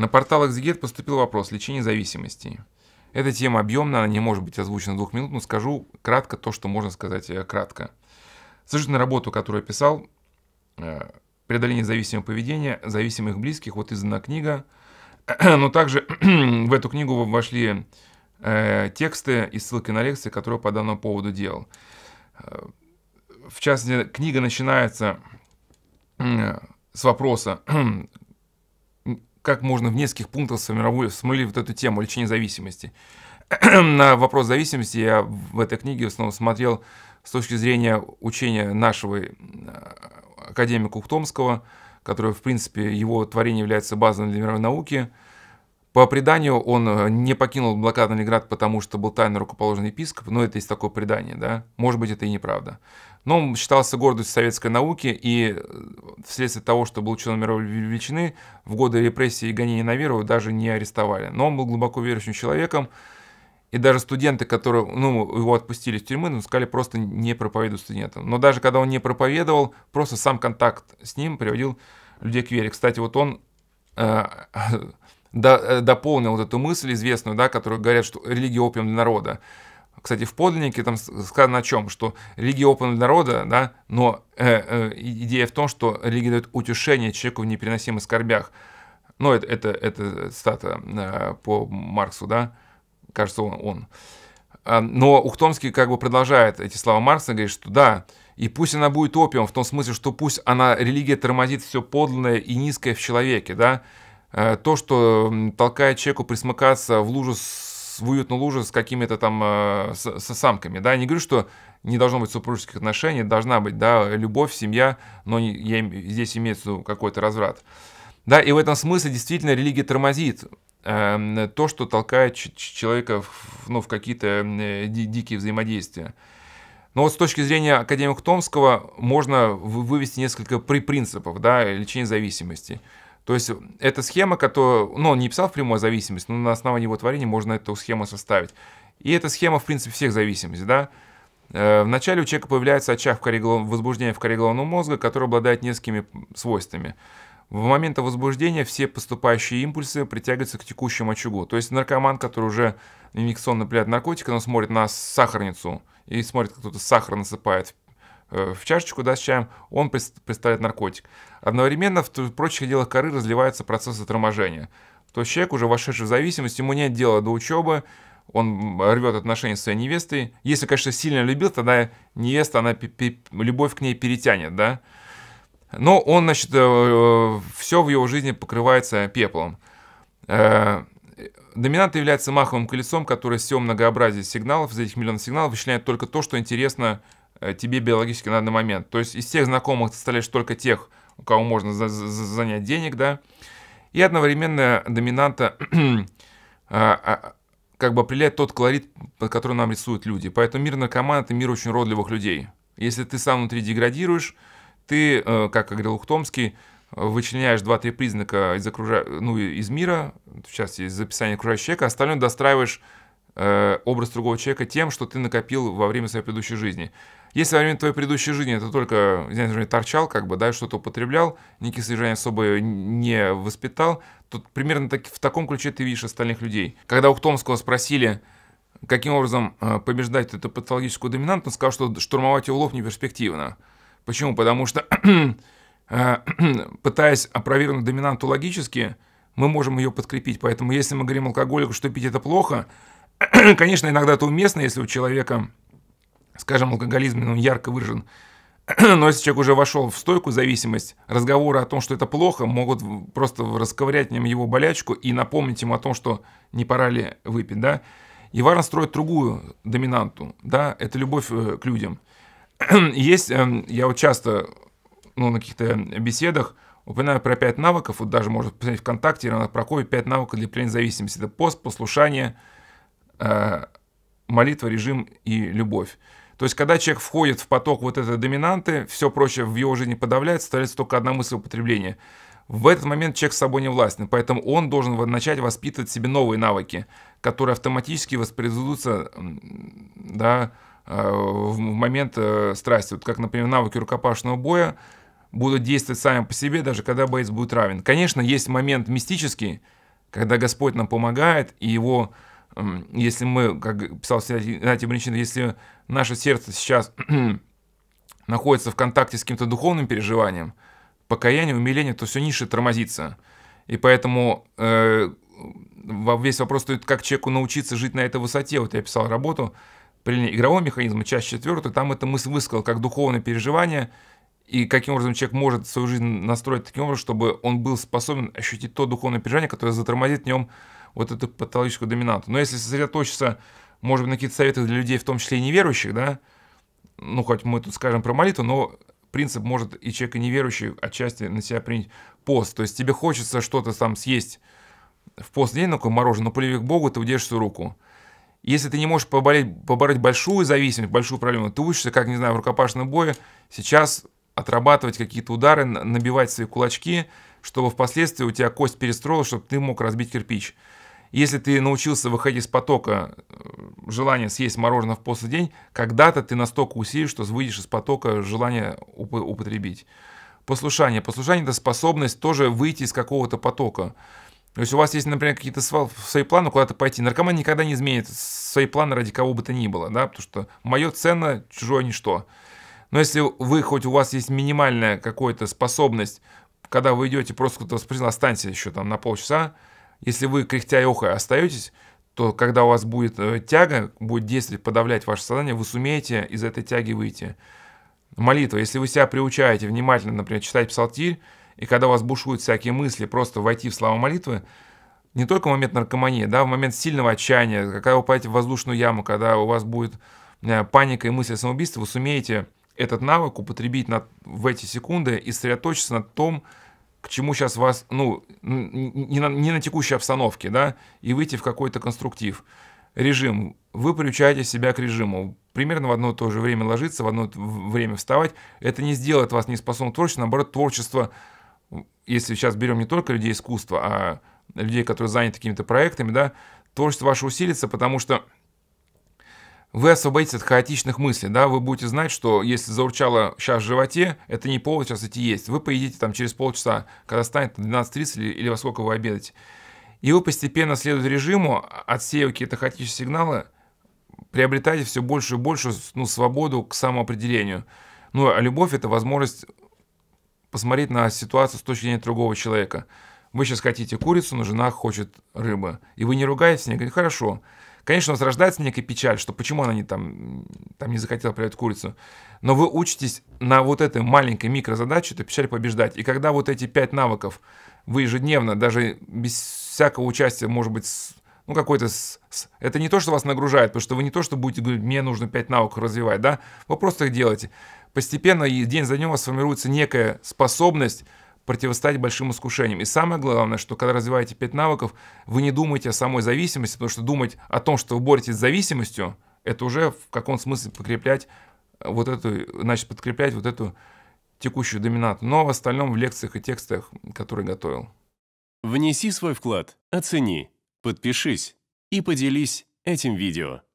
На портал Exeget поступил вопрос лечения зависимости. Эта тема объемна, она не может быть озвучена в двух минут, но скажу кратко то, что можно сказать э, кратко. Слышно работу, которую я писал, э, преодоление зависимого поведения, зависимых близких, вот издана книга. Но также в эту книгу вошли э, тексты и ссылки на лекции, которые я по данному поводу делал. В частности, книга начинается с вопроса, как можно в нескольких пунктах сформулировать вот эту тему лечения зависимости. На вопрос зависимости я в этой книге в основном смотрел с точки зрения учения нашего э, академика Ухтомского, который, в принципе, его творение является базой для мировой науки – по преданию, он э, не покинул блокадный Ленинград, потому что был тайно рукоположен епископ, но это есть такое предание, да, может быть, это и неправда. Но он считался гордостью советской науки, и э, вследствие того, что был ученым мировой величины, в годы репрессий и гонений на веру даже не арестовали. Но он был глубоко верующим человеком, и даже студенты, которые, ну, его отпустили из тюрьмы, ну, сказали, просто не проповедуй студентам. Но даже когда он не проповедовал, просто сам контакт с ним приводил людей к вере. Кстати, вот он э, до, э, дополнил вот эту мысль известную, да, которую говорят, что религия опиум для народа. Кстати, в подлиннике там сказано о чем, что религия опиум для народа, да, но э, э, идея в том, что религия дает утешение человеку в непереносимых скорбях. Ну, это, это, это стата э, по Марксу, да, кажется, он. он. А, но Ухтомский как бы продолжает эти слова Маркса, говорит, что да, и пусть она будет опиум, в том смысле, что пусть она, религия тормозит все подлинное и низкое в человеке, да, Э, то, что толкает человеку присмыкаться в лужу с, в уютную лужу с какими-то там э, с, с самками, да, не говорю, что не должно быть супружеских отношений, должна быть, да, любовь, семья, но я, здесь имеется какой-то разврат. Да, и в этом смысле действительно религия тормозит э, то, что толкает человека в, ну, в какие-то э, ди дикие взаимодействия. Но вот с точки зрения академика Томского можно вывести несколько при принципов да, лечения зависимости. То есть эта схема, которую, ну, он не писал в прямую зависимость, но на основании его творения можно эту схему составить. И эта схема, в принципе, всех зависимостей, да. Э, вначале у человека появляется очаг в возбуждения в коре головного мозга, который обладает несколькими свойствами. В момент возбуждения все поступающие импульсы притягиваются к текущему очагу. То есть наркоман, который уже инъекционно пляет наркотик, он смотрит на сахарницу и смотрит, как кто-то сахар насыпает Э, в чашечку да, с чаем, он представляет наркотик. Одновременно в прочих делах коры разливаются процессы торможения. То есть человек, уже вошедший в зависимость, ему нет дела до учебы, он рвет отношения с своей невестой. Если, конечно, сильно любил, тогда невеста, она любовь к ней перетянет, да. Но он, значит, э, э, все в его жизни покрывается пеплом. Доминант является маховым колесом, которое все многообразие сигналов, из этих миллионов сигналов вычисляет только то, что интересно Э, тебе биологически на данный момент. То есть из всех знакомых ты составляешь только тех, у кого можно за за занять денег, да, и одновременно доминанта а, а, как бы определяет тот колорит, который нам рисуют люди. Поэтому мир наркоман – это мир очень родливых людей. Если ты сам внутри деградируешь, ты, э, как говорил Ухтомский, вычленяешь два-три признака из, окружа... ну, из мира, в частности, из описания окружающего человека, остальное достраиваешь Э, образ другого человека тем, что ты накопил во время своей предыдущей жизни. Если во время твоей предыдущей жизни это только, знаешь, торчал, как бы, да, что-то употреблял, никаких содержания особо не воспитал, то примерно так, в таком ключе ты видишь остальных людей. Когда у Томского спросили, каким образом э, побеждать эту патологическую доминанту, он сказал, что штурмовать его в лоб не перспективно. Почему? Потому что, э, пытаясь опровергнуть доминанту логически, мы можем ее подкрепить. Поэтому если мы говорим алкоголику, что пить это плохо, Конечно, иногда это уместно, если у человека, скажем, алкоголизм, ну, он ярко выражен. Но если человек уже вошел в стойку зависимость, разговоры о том, что это плохо, могут просто расковырять в нем его болячку и напомнить ему о том, что не пора ли выпить, да. И важно строить другую доминанту, да, это любовь э, к людям. Есть, эм, я вот часто, ну, на каких-то беседах упоминаю про пять навыков, вот даже можно посмотреть ВКонтакте, она проходит пять навыков для принятия зависимости. Это пост, послушание, Э, молитва, режим и любовь. То есть, когда человек входит в поток вот этой доминанты, все проще в его жизни подавляется, остается только одна мысль употребления. В этот момент человек с собой не властен, поэтому он должен начать воспитывать себе новые навыки, которые автоматически воспроизведутся да, э, в момент э, страсти. Вот как, например, навыки рукопашного боя будут действовать сами по себе, даже когда боец будет равен. Конечно, есть момент мистический, когда Господь нам помогает, и его если мы, как писал Игнатий Бринчин, если наше сердце сейчас находится в контакте с каким-то духовным переживанием, покаяние, умиление, то все ниже тормозится. И поэтому э, весь вопрос стоит, как человеку научиться жить на этой высоте. Вот я писал работу при игрового механизма, часть четвертую, там это мысль высказал как духовное переживание, и каким образом человек может свою жизнь настроить таким образом, чтобы он был способен ощутить то духовное переживание, которое затормозит в нем вот эту патологическую доминанту. Но если сосредоточиться, может быть, на каких-то советах для людей, в том числе и неверующих, да, ну, хоть мы тут скажем про молитву, но принцип может и человека неверующий отчасти на себя принять пост. То есть тебе хочется что-то там съесть в пост день, такое мороженое, но полеви Богу, ты удержишь свою руку. Если ты не можешь поболеть, побороть большую зависимость, большую проблему, ты учишься, как, не знаю, в рукопашном бою, сейчас отрабатывать какие-то удары, набивать свои кулачки, чтобы впоследствии у тебя кость перестроилась, чтобы ты мог разбить кирпич если ты научился выходить из потока э, желания съесть мороженое в после день, когда-то ты настолько усилишь, что выйдешь из потока желания уп употребить. Послушание. Послушание – это способность тоже выйти из какого-то потока. То есть у вас есть, например, какие-то свои планы куда-то пойти. Наркоман никогда не изменит свои планы ради кого бы то ни было, да, потому что мое ценно, чужое ничто. Но если вы, хоть у вас есть минимальная какая-то способность, когда вы идете, просто кто-то спросил, останься еще там на полчаса, если вы кряхтя и охая остаетесь, то когда у вас будет э, тяга, будет действовать, подавлять ваше сознание, вы сумеете из этой тяги выйти. Молитва. Если вы себя приучаете внимательно, например, читать псалтирь, и когда у вас бушуют всякие мысли, просто войти в слова молитвы, не только в момент наркомании, да, в момент сильного отчаяния, когда вы попадете в воздушную яму, когда у вас будет э, паника и мысль о самоубийстве, вы сумеете этот навык употребить на, в эти секунды и сосредоточиться на том, к чему сейчас вас, ну, не на, не на текущей обстановке, да, и выйти в какой-то конструктив. Режим. Вы приучаете себя к режиму. Примерно в одно и то же время ложиться, в одно время вставать. Это не сделает вас неспособным к творчеству, наоборот, творчество, если сейчас берем не только людей искусства, а людей, которые заняты какими-то проектами, да, творчество ваше усилится, потому что вы освободитесь от хаотичных мыслей, да, вы будете знать, что если заурчало сейчас в животе, это не повод сейчас идти есть. Вы поедите там через полчаса, когда станет 12.30 или, или во сколько вы обедаете. И вы постепенно, следуя режиму, отсеивая какие-то хаотичные сигналы, приобретаете все больше и больше ну, свободу к самоопределению. Ну, а любовь – это возможность посмотреть на ситуацию с точки зрения другого человека. Вы сейчас хотите курицу, но жена хочет рыбы. И вы не ругаетесь, не говорите, хорошо, Конечно, у вас рождается некая печаль, что почему она не там, там не захотела приготовить курицу. Но вы учитесь на вот этой маленькой микрозадаче эту печаль побеждать. И когда вот эти пять навыков вы ежедневно, даже без всякого участия, может быть, с, ну какой-то... С, с, это не то, что вас нагружает, потому что вы не то, что будете говорить, мне нужно пять навыков развивать, да? Вы просто их делаете. Постепенно и день за днем у вас формируется некая способность противостоять большим искушениям. И самое главное, что когда развиваете 5 навыков, вы не думаете о самой зависимости, потому что думать о том, что вы боретесь с зависимостью, это уже в каком смысле подкреплять э, вот эту, значит, подкреплять вот эту текущую доминату. Но в остальном в лекциях и текстах, которые готовил. Внеси свой вклад, оцени, подпишись и поделись этим видео.